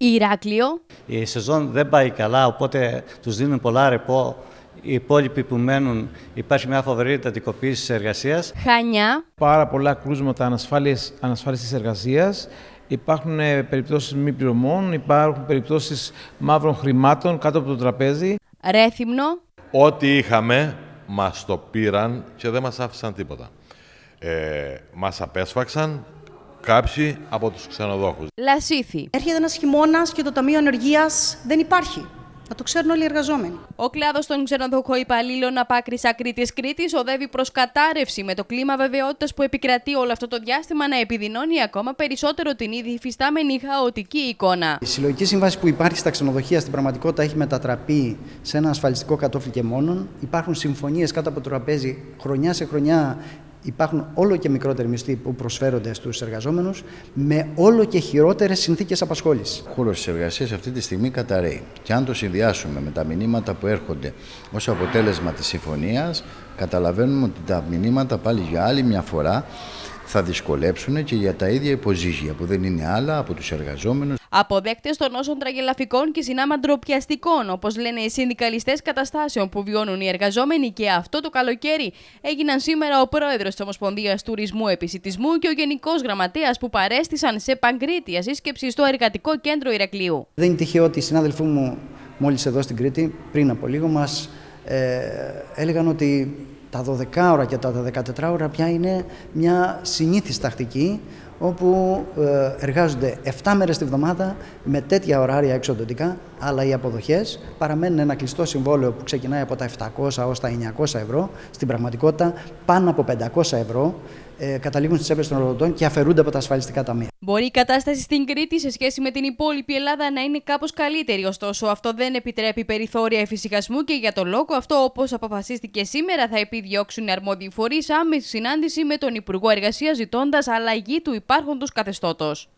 Η Ηράκλειο. Η σεζόν δεν πάει καλά, οπότε τους δίνουν πολλά ρεπό. Οι υπόλοιποι που μένουν υπάρχει μια φοβερή τατικοποίηση της εργασίας. Χανιά. Πάρα πολλά κρούσματα ανασφάλεια της εργασίας. Υπάρχουν ε, περιπτώσεις μη πληρωμών, υπάρχουν περιπτώσεις μαύρων χρημάτων κάτω από το τραπέζι. Ρέθυμνο. Ό,τι είχαμε μας το πήραν και δεν μας άφησαν τίποτα. Ε, μας απέσφαξαν, κάποιοι από τους ξενοδόχους. Λασίθη. Έρχεται ένας χειμώνας και το Ταμείο Ενεργείας δεν υπάρχει. Να το ξέρουν όλοι οι εργαζόμενοι. Ο κλάδος των ξενοδοχών υπαλλήλων από άκρη Ακρίτης Κρήτης οδεύει προς κατάρρευση, με το κλίμα βεβαιότητας που επικρατεί όλο αυτό το διάστημα να επιδεινώνει ακόμα περισσότερο την ήδη υφιστάμενη χαοτική εικόνα. Η συλλογική σύμβαση που υπάρχει στα ξενοδοχεία στην πραγματικότητα έχει μετατραπεί σε ένα ασφαλιστικό κατόφλι και μόνον. Υπάρχουν συμφωνίες κάτω από το τραπέζι χρονιά σε χρονιά υπάρχουν όλο και μικρότεροι μισθοί που προσφέρονται στους εργαζόμενους με όλο και χειρότερες συνθήκες απασχόλησης. Ο χώρος της εργασίας αυτή τη στιγμή καταραίει. Και αν το συνδυάσουμε με τα μηνύματα που έρχονται ως αποτέλεσμα της συμφωνίας, καταλαβαίνουμε ότι τα μηνύματα πάλι για άλλη μια φορά θα δυσκολέψουν και για τα ίδια υποζύγια που δεν είναι άλλα από τους εργαζόμενους. Αποδέκτες των όσων τραγελαφικών και συνάμα ντροπιαστικών, όπως λένε οι συνδικαλιστές καταστάσεων που βιώνουν οι εργαζόμενοι και αυτό το καλοκαίρι, έγιναν σήμερα ο Πρόεδρος της Ομοσπονδίας Τουρισμού Επισητισμού και ο Γενικός Γραμματέας που παρέστησαν σε παγκρίτια σύσκεψη στο εργατικό κέντρο Ηρακλείου. Δεν είναι τυχαίο ότι οι συνάδελφοί μου, μόλις εδώ στην Κρήτη, πριν από λίγο, μας ε, έλεγαν ότι τα 12 ώρα και τα 14 ώρα πια είναι μια συνήθις τακτική όπου ε, εργάζονται 7 μέρες τη βδομάδα με τέτοια ωράρια εξοδοτικά, αλλά οι αποδοχές παραμένουν ένα κλειστό συμβόλαιο που ξεκινάει από τα 700 έως τα 900 ευρώ, στην πραγματικότητα πάνω από 500 ευρώ, ε, καταλήγουν στις έπαιρες των εργοδοτών και αφαιρούνται από τα ασφαλιστικά ταμεία. Μπορεί η κατάσταση στην Κρήτη σε σχέση με την υπόλοιπη Ελλάδα να είναι κάπως καλύτερη, ωστόσο αυτό δεν επιτρέπει περιθώρια εφησυχασμού και για τον λόγο αυτό, όπως αποφασίστηκε σήμερα, θα επιδιώξουν οι αρμόδιοι φορείς άμεση συνάντηση με τον Υπουργό εργασίας ζητώντας αλλαγή του υπάρχοντος καθεστώτος.